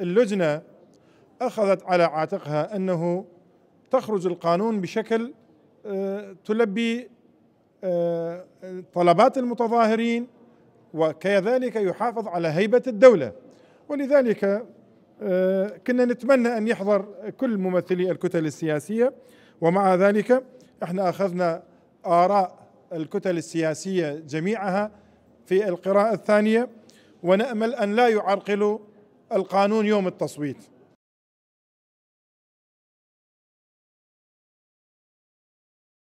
اللجنة أخذت على عاتقها أنه تخرج القانون بشكل آه، تلبي آه، طلبات المتظاهرين وكذلك يحافظ على هيبة الدولة ولذلك آه، كنا نتمنى أن يحضر كل ممثلي الكتل السياسية ومع ذلك احنا أخذنا آراء الكتل السياسية جميعها في القراءة الثانية ونأمل أن لا يعرقلوا القانون يوم التصويت